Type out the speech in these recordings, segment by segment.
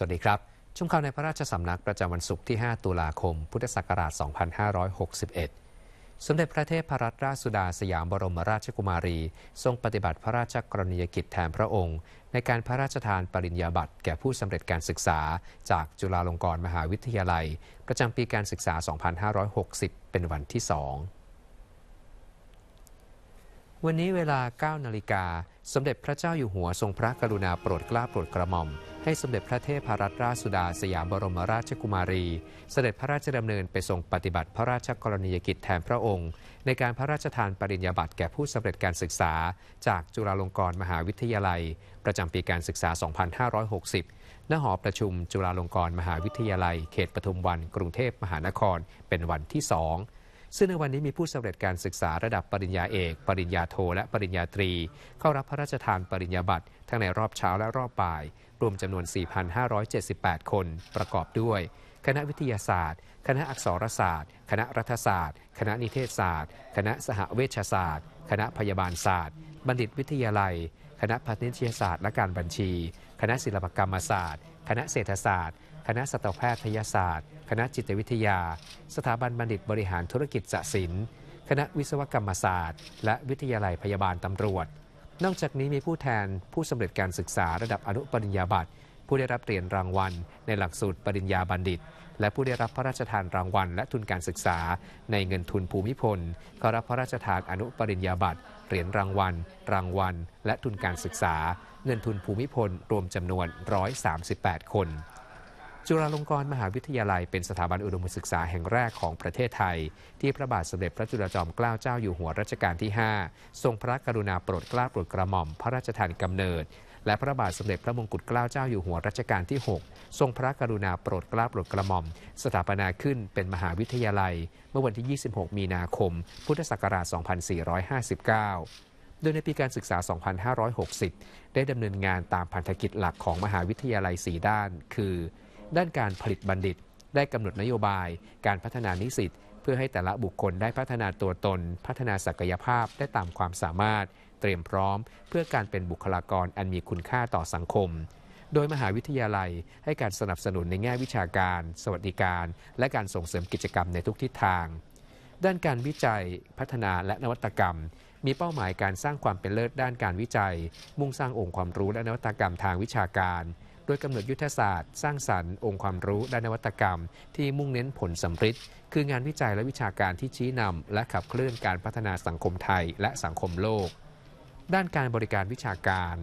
สวัสดีครับชุมข่าวในพระราชสำนักประจำวันศุกร์ที่ 5 ตุลาคม พุทธศักราช 2561 สมเด็จพระเทพรัตนราชสุดาสยามบรมราชกุมารี ทรงปฏิบัติพระราชกรณียกิจแทนพระองค์ ในการพระราชทานปริญญาบัตรแก่ผู้สำเร็จการศึกษาจากจุฬาลงกรณ์มหาวิทยาลัย ประจำปีการศึกษา 2560 เป็นวันที่ 2วันนี้เวลา9นาฬิกาสมเด็จพระเจ้าอยู่หัวทรงพระกรุณาโปรดเกล้าโปรดกระหม่อม ให้สมเด็จพระเทพรัตนราชสุดาสยามบรมราชกุมารี เสด็จพระราชดำเนินไปทรงปฏิบัติพระราชกรณียกิจแทนพระองค์ ในการพระราชทานปริญญาบัตรแก่ผู้สำเร็จการศึกษา จากจุฬาลงกรณ์มหาวิทยาลัย ประจำปีการศึกษา 2560 ณ หอประชุมจุฬาลงกรณ์มหาวิทยาลัย เขตปทุมวันกรุงเทพมหานคร เป็นวันที่สองซึ่งในวันนี้มีผู้สำเร็จการศึกษาระดับปริญญาเอก ปริญญาโท และปริญญาตรี เข้ารับพระราชทานปริญญาบัตร ทั้งในรอบเช้าและรอบบ่าย รวมจำนวน 4,578 คนประกอบด้วย คณะวิทยาศาสตร์ คณะอักษรศาสตร์ คณะรัฐศาสตร์ คณะนิเทศศาสตร์ คณะสหเวชศาสตร์ คณะพยาบาลศาสตร์ บัณฑิตวิทยาลัย คณะพัฒนิชยศาสตร์และการบัญชี คณะศิลปกรรมศาสตร์ คณะเศรษฐศาสตร์คณะสัตวแพทยศาสตร์ คณะจิตวิทยา สถาบันบัณฑิตบริหารธุรกิจสศิลป์ คณะวิศวกรรมศาสตร์ และวิทยาลัยพยาบาลตำรวจ นอกจากนี้มีผู้แทนผู้สำเร็จการศึกษาระดับอนุปริญญาบัตร ผู้ได้รับเหรียญรางวัล ในหลักสูตรปริญญาบัณฑิต และผู้ได้รับพระราชทานรางวัลและทุนการศึกษาในเงินทุนภูมิพลขอรับพระราชทานอนุปริญญาบัตร เหรียญรางวัล รางวัล และทุนการศึกษา เงินทุนภูมิพล รวมจำนวน138คนจุฬาลงกรณ์มหาวิทยาลัยเป็นสถาบันอุดมศึกษาแห่งแรกของประเทศไทย ที่พระบาทสมเด็จพระจุลจอมเกล้าเจ้าอยู่หัวรัชกาลที่ 5 ทรงพระกรุณาโปรดเกล้าโปรดกระหม่อม พระราชทานกำเนิด และพระบาทสมเด็จพระมงกุฎเกล้าเจ้าอยู่หัวรัชกาลที่ 6 ทรงพระกรุณาโปรดเกล้าโปรดกระหม่อม สถาปนาขึ้นเป็นมหาวิทยาลัย เมื่อวันที่ 26 มีนาคม พุทธศักราช 2459โดยในปีการศึกษา 2560 ได้ดำเนินงานตามพันธกิจหลักของมหาวิทยาลัย4ด้าน คือด้านการผลิตบัณฑิตได้กำหนดนโยบาย การพัฒนานิสิตเพื่อให้แต่ละบุคคลได้พัฒนาตัวตน พัฒนาศักยภาพได้ตามความสามารถ เตรียมพร้อมเพื่อการเป็นบุคลากรอันมีคุณค่าต่อสังคม โดยมหาวิทยาลัยให้การสนับสนุนในแง่วิชาการสวัสดิการ และการส่งเสริมกิจกรรมในทุกทิศทาง ด้านการวิจัย พัฒนาและนวัตกรรม มีเป้าหมายการสร้างความเป็นเลิศด้านการวิจัย มุ่งสร้างองค์ความรู้และนวัตกรรมทางวิชาการดยกำหนดยุทธศาสตร์สร้างสรรค์องค์ความรู้ ด้านนวัตกรรม ที่มุ่งเน้นผลสัมฤทธิ์คืองานวิจัยและวิชาการที่ชี้นำและขับเคลื่อนการพัฒนาสังคมไทยและสังคมโลก ด้านการบริการวิชาการ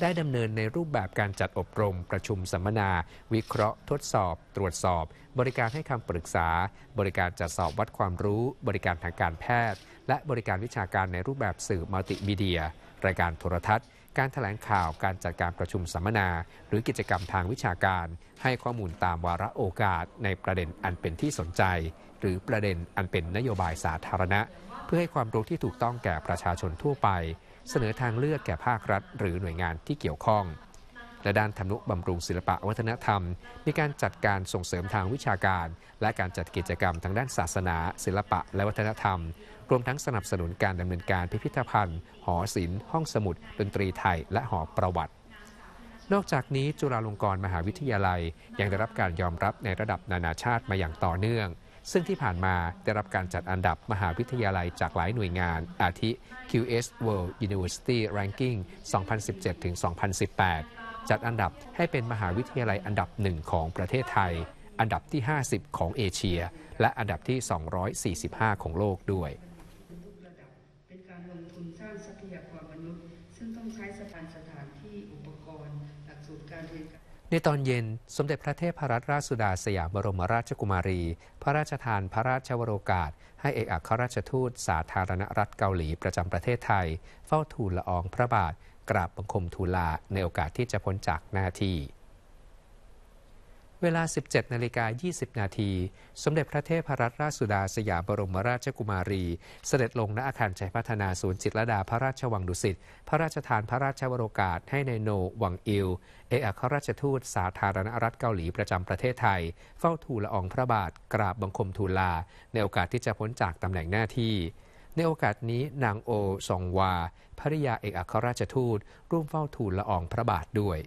ได้ดำเนินในรูปแบบการจัดอบรม ประชุมสัมมนา วิเคราะห์ทดสอบ ตรวจสอบ บริการให้คำปรึกษา บริการจัดสอบวัดความรู้ บริการทางการแพทย์ และบริการวิชาการในรูปแบบสื่อมัลติมีเดีย รายการโทรทัศน์การถแถลงข่าวการจัดการประชุมสัมมนา หรือกิจกรรมทางวิชาการ ให้ข้อมูลตามวาระโอกาสในประเด็นอันเป็นที่สนใจ หรือประเด็นอันเป็นนโยบายสาธารณะ เพื่อให้ความรู้ที่ถูกต้องแก่ประชาชนทั่วไป เสนอทางเลือกแก่ภาครัฐหรือหน่วยงานที่เกี่ยวข้องและด้านธนุบำรุงศิลปะวัฒนธรรมมีการจัดการส่งเสริมทางวิชาการ และการจัดกิจกรรมทางด้านศาสนา ศิลปะและวัฒนธรรมรวมทั้งสนับสนุนการดำเนินการพิพิธภัณฑ์ หอศิลป์ห้องสมุดดนตรีไทยและหอประวัติ นอกจากนี้จุฬาลงกรณ์มหาวิทยาลัยยังได้รับการยอมรับในระดับนานาชาติมาอย่างต่อเนื่อง ซึ่งที่ผ่านมาได้รับการจัดอันดับมหาวิทยาลัยจากหลายหน่วยงานอาทิ QS World University Ranking 2017-2018 จัดอันดับให้เป็นมหาวิทยาลัยอันดับหนึ่งของประเทศไทย อันดับที่ 50 ของเอเชีย และอันดับที่ 245 ของโลกด้วยในตอนเย็นสมเด็จพระเทพรัตนราชสุดาสยามบรมราชกุมารี พระราชทานพระราชวโรกาสให้เอกอัครราชทูต สาธารณรัฐเกาหลีประจำประเทศไทย เฝ้าทูลละอองพระบาท กราบบังคมทูลลาในโอกาสที่จะพ้นจากหน้าที่เวลา 17 นาฬิกา 20 นาที สมเด็จพระเทพรัตนราชสุดาสยามบรมราชกุมารี เสด็จลงณอาคารชัยพัฒนาศูนย์จิตรดาพระราชวังดุสิต พระราชทานพระราชวโรกาส ให้ในโนวังอิล เอกอัครราชทูต สาธารณรัฐเกาหลีประจำประเทศไทย เฝ้าทูลละอองพระบาท กราบบังคมทูลลา ในโอกาสที่จะพ้นจากตำแหน่งหน้าที่ ในโอกาสนี้นางโอ ซองวา ภริยาเอกอัครราชทูต ร่วมเฝ้าทูลละอองพระบาทด้วย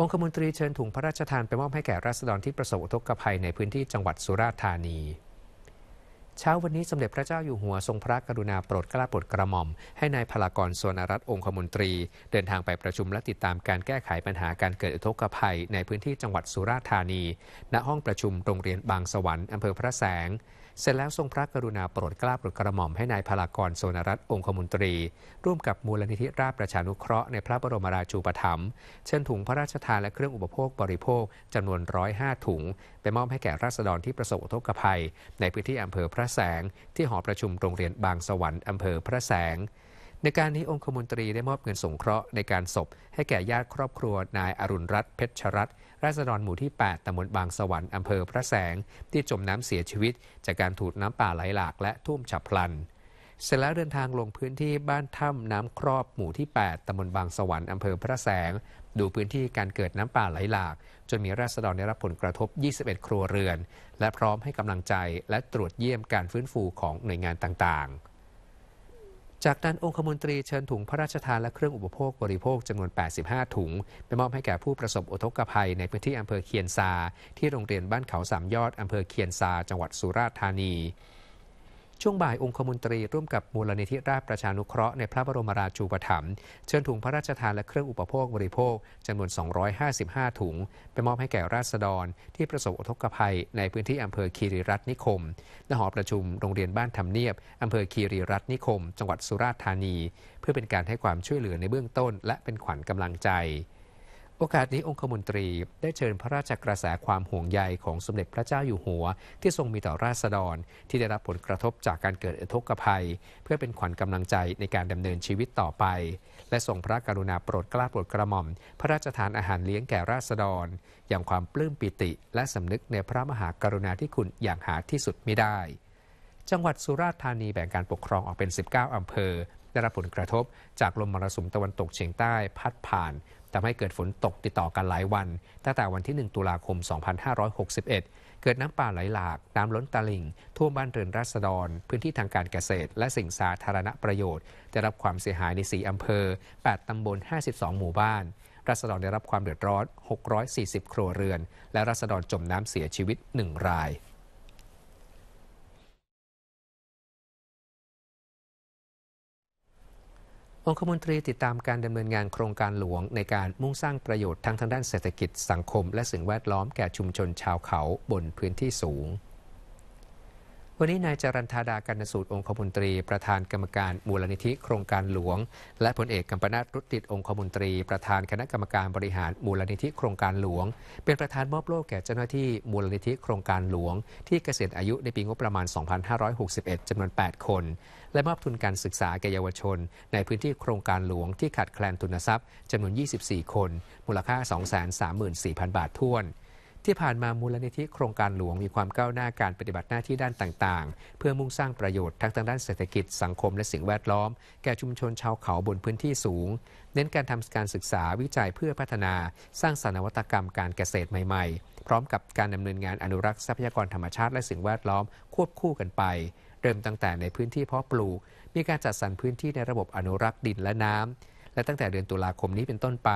องคมนตรีเชิญถุงพระราชทานไปมอบให้แก่ราษฎรที่ประสบอุทกภัยในพื้นที่จังหวัดสุราษฎร์ธานีเช้าวันนี้สมเด็จพระเจ้าอยู่หัวทรงพระกรุณาโปรดเกล้าโปรดกระหม่อม ให้ในายพลากรสวนรัตน์องคมนตรีเดินทางไปประชุมและติดตามการแก้ไขปัญหาการเกิดอุทกภัยในพื้นที่จังหวัดสุราษฎร์ธานี ณห้องประชุมโรงเรียนบางสวรรค์อำเภอพระแสงเสร็จแล้วทรงพระกรุณาโปรดเกล้าโปรดกระหม่อมให้นายพลากรโซนรัตองคมนตรี ร่วมกับมูลนิธิราชประชานุเคราะห์ในพระบรมราชูปถัมภ์เชิญถุงพระราชทานและเครื่องอุปโภคบริโภคจำนวน 105 ถุง ไปมอบให้แก่ราษฎรที่ประสบอุทกภัย ในพื้นที่อำเภอพระแสง ที่หอประชุมโรงเรียนบางสวรรค์อำเภอพระแสงในการนี้องคมนตรีได้มอบเงินสงเคราะห์ในการศพให้แก่ญาติครอบครัวนายอรุณรัตน์เพชรรัตน์ราษฎรหมู่ที่ 8ตำบลบางสวรรค์อำเภอพระแสง ที่จมน้ำเสียชีวิต จากการถูกน้ำป่าไหลหลาก และท่วมฉับพลัน เสร็จแล้วเดินทางลงพื้นที่บ้านถ้ำน้ำครอบหมู่ที่ 8ตำบลบางสวรรค์อำเภอพระแสง ดูพื้นที่การเกิดน้ำป่าไหลหลากจนมีราษฎรได้รับผลกระทบ 21 ครัวเรือน และพร้อมให้กำลังใจและตรวจเยี่ยมการฟื้นฟูของหน่วยงานต่างๆจากนั้นองคมนตรีเชิญถุงพระราชทานและเครื่องอุปโภค บริโภค จำนวน 85 ถุง ไปมอบให้แก่ผู้ประสบอุทกภัยในพื้นที่อำเภอเคียนซา ที่โรงเรียนบ้านเขาสามยอดอำเภอเคียนซา จังหวัดสุราษฎร์ธานีช่วงบ่ายองคมนตรี ร่วมกับมูลนิธิราชประชานุเคราะห์ในพระบรมราชูปถัมภ์เชิญถุงพระราชทานและเครื่องอุปโภคบริโภคจำนวน 255 ถุง ไปมอบให้แก่ราษฎร ที่ประสบอุทกภัยในพื้นที่อำเภอคีรีรัตนิคมณหอประชุมโรงเรียนบ้านทำเนียบอำเภอคีรีรัตนิคมจังหวัดสุราษฎร์ธานี เพื่อเป็นการให้ความช่วยเหลือในเบื้องต้น และเป็นขวัญกำลังใจโอกาสนี้องคมนตรีได้เชิญพระราชกระแสความห่วงใยของสมเด็จพระเจ้าอยู่หัว ที่ทรงมีต่อราษฎร ที่ได้รับผลกระทบจากการเกิดอทกภัย เพื่อเป็นขวัญกำลังใจในการดำเนินชีวิตต่อไป และทรงพระกรุณาโปรดกล้าโปรดกระหม่อม พระราชทานอาหารเลี้ยงแก่ราษฎร อย่างความปลื้มปิติ และสำนึกในพระมหากรุณาธิคุณอย่างหาที่สุดไม่ได้ จังหวัดสุราษฎร์ธานีแบ่งการปกครองออกเป็น 19อำเภอ ได้รับผลกระทบจากลมมรสุมตะวันตกเฉียงใต้พัดผ่านทำให้เกิดฝนตกติดต่อกันหลายวัน ตั้งแต่วันที่ 1 ตุลาคม 2561 เกิดน้ำป่าไหลหลาก น้ำล้นตลิ่ง ท่วมบ้านเรือนราษฎร พื้นที่ทางการเกษตรและสิ่งสาธารณประโยชน์จะรับความเสียหายใน4อำเภอ 8ตำบล 52 หมู่บ้าน ราษฎรได้รับความเดือดร้อน 640 ครัวเรือน และราษฎรจมน้ำเสียชีวิต 1 รายองคมนตรีติดตามการดำเนินงานโครงการหลวงในการมุ่งสร้างประโยชน์ทั้งทางด้านเศรษฐกิจสังคมและสิ่งแวดล้อมแก่ชุมชนชาวเขาบนพื้นที่สูงวันนี้นายจรันทาดากันสูตรองคมนตรีประธานกรรมการมูลนิธิโครงการหลวง และพลเอกกัมปนาตรุติดองคมนตรีประธานคณะกรรมการบริหารมูลนิธิโครงการหลวง เป็นประธานมอบโล่แก่เจ้าหน้าที่ มูลนิธิโครงการหลวง ที่เกษียณอายุในปีงบประมาณ 2561 จำนวน 8 คน และมอบทุนการศึกษาแก่เยาวชน ในพื้นที่โครงการหลวง ที่ขาดแคลนทุนทรัพย์จำนวน 24 คน มูลค่า 234,000 บาทท้วนที่ผ่านมามูลนิธิโครงการหลวงมีความก้าวหน้าการปฏิบัติหน้าที่ด้านต่างๆ เพื่อมุ่งสร้างประโยชน์ ทั้งทางด้านเศรษฐกิจสังคมและสิ่งแวดล้อม แก่ชุมชนชาวเขาบนพื้นที่สูง เน้นการทำการศึกษาวิจัยเพื่อพัฒนา สร้างสรรค์นวัตกรรมการเกษตรใหม่ๆ พร้อมกับการดำเนินงานอนุรักษ์ทรัพยากรธรรมชาติและสิ่งแวดล้อมควบคู่กันไปเริ่มตั้งแต่ในพื้นที่เพาะปลูก มีการจัดสรรพื้นที่ในระบบอนุรักษ์ดินและน้ำ และตั้งแต่เดือนตุลาคมนี้เป็นต้นไป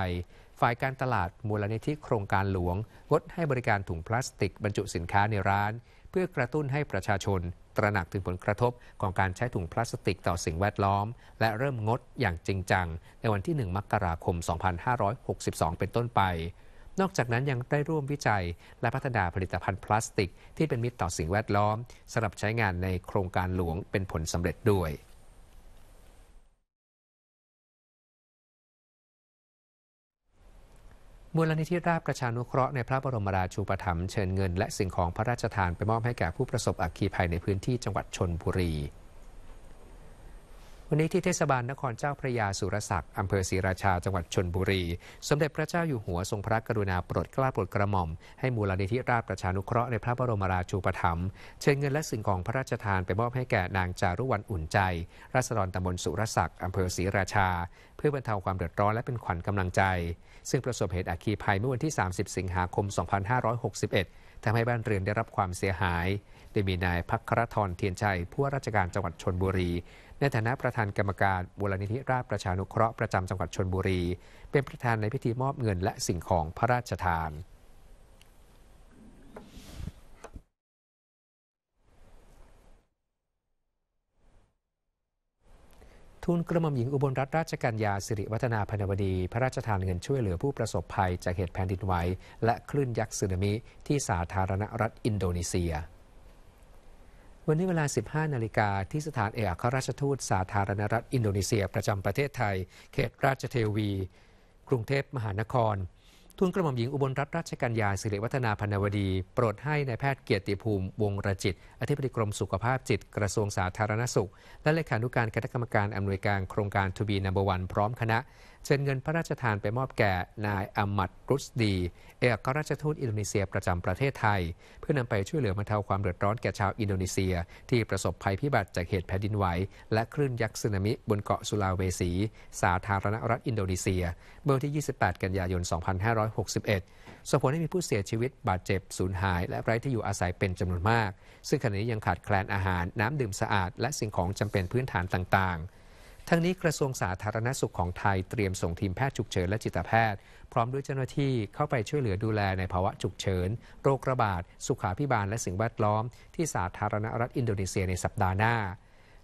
ฝ่ายการตลาดมูลนิธิโครงการหลวงงดให้บริการถุงพลาสติกบรรจุสินค้าในร้านเพื่อกระตุ้นให้ประชาชนตระหนักถึงผลกระทบของการใช้ถุงพลาสติกต่อสิ่งแวดล้อมและเริ่มงดอย่างจริงจังในวันที่ 1มกราคม 2562 เป็นต้นไป นอกจากนั้นยังได้ร่วมวิจัยและพัฒนาผลิตภัณฑ์พลาสติกที่เป็นมิตรต่อสิ่งแวดล้อมสำหรับใช้งานในโครงการหลวงเป็นผลสำเร็จด้วยมูลนิธิราบประชานุเคราะห์ในพระบรมราชูปถัมภ์เชิญเงินและสิ่งของพระราชทานไปมอบให้แก่ผู้ประสบอัคคีภัยในพื้นที่จังหวัดชนบุรี วันนี้ที่เทศบาลนครเจ้าพระยาสุรศักดิ์อำเภอศรีราชา จังหวัดชนบุรีสมเด็จพระเจ้าอยู่หัวทรงพระกรุณาโปรดเกล้าโปรดกระหม่อมให้มูลนิธิราบประชานุเคราะห์ในพระบรมราชูปถัมภ์เชิญเงินและสิ่งของพระราชทานไปมอบให้แก่นางจารุวรรณอุ่นใจ ราษฎรตำบลสุรศักดิ์อำเภอศรีราชา เพื่อบรรเทาความเดือดร้อนและเป็นขวัญกำลังใจซึ่งประสบเหตุอัคคีภัยเมื่อวันที่ 30 สิงหาคม 2561 ทำให้บ้านเรือนได้รับความเสียหาย โดยมีนายพักครทรเทียนชัย ผู้ว่าราชการจังหวัดชนบุรี ในฐานะประธานกรรมการบูรณิธิราชประชานุเคราะห์ประจำจังหวัดชนบุรี เป็นประธานในพิธีมอบเงินและสิ่งของพระราชทานทุนกระหม่อมหญิงอุบลรัตนราชกัญญาสิริวัฒนาพนวดี พระราชทานเงินช่วยเหลือผู้ประสบภัยจากเหตุแผ่นดินไหวและคลื่นยักษ์สึนามิที่สาธารณรัฐอินโดนีเซีย วันนี้เวลา 15 นาฬิกาที่สถานเอกอัครราชทูต สาธารณรัฐอินโดนีเซียประจำประเทศไทย เขตราชเทวี กรุงเทพมหานครทุนกระหม่อมหญิง อุบลรัตนราชกัญญาสิริวัฒนาพันวดี โปรดให้ในายแพทย์เกียรติภูมิ วงรจิต อธิบดีกรมสุขภาพจิตกระทรวงสาธารณสุข และเลขานุการคณะกรรมการ อำนวยการโครงการทูบีนัมเบอร์วันพร้อมคณะเซ็นเงินพระราชทานไปมอบแก่นายอามัดรุสดี เอกราชทูตอินโดนีเซียประจำประเทศไทย เพื่อนำไปช่วยเหลือบรรเทาความเดือดร้อนแก่ชาวอินโดนีเซีย ที่ประสบภัยพิบัติจากเหตุแผ่นดินไหวและคลื่นยักษ์สึนามิบนเกาะสุลาเวสี สาธารณรัฐ อินโดนีเซีย เมื่อวันที่ 28 กันยายน 2561ส่งผลให้มีผู้เสียชีวิต บาดเจ็บสูญหายและไร้ที่อยู่อาศัยเป็นจำนวนมาก ซึ่งขณะนี้ยังขาดแคลนอาหาร น้ำดื่มสะอาดและสิ่งของจำเป็นพื้นฐานต่างๆทั้งนี้กระทรวงสาธารณสุขของไทยเตรียมส่งทีมแพทย์ฉุกเฉินและจิตแพทย์ พร้อมด้วยเจ้าหน้าที่เข้าไปช่วยเหลือดูแลในภาวะฉุกเฉิน โรคระบาด สุขาพิบาลและสิ่งแวดล้อมที่สาธารณรัฐอินโดนีเซียในสัปดาห์หน้า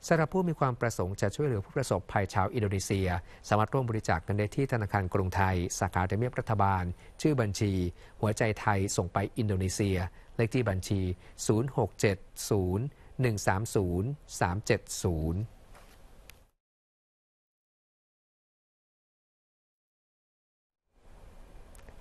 สำหรับผู้มีความประสงค์จะช่วยเหลือผู้ประสบภัยชาวอินโดนีเซีย สามารถร่วมบริจาคกันได้ที่ธนาคารกรุงไทยสาขาเดเมียบรัฐบาล ชื่อบัญชี หัวใจไทยส่งไปอินโดนีเซีย เลขที่บัญชี0670 130 370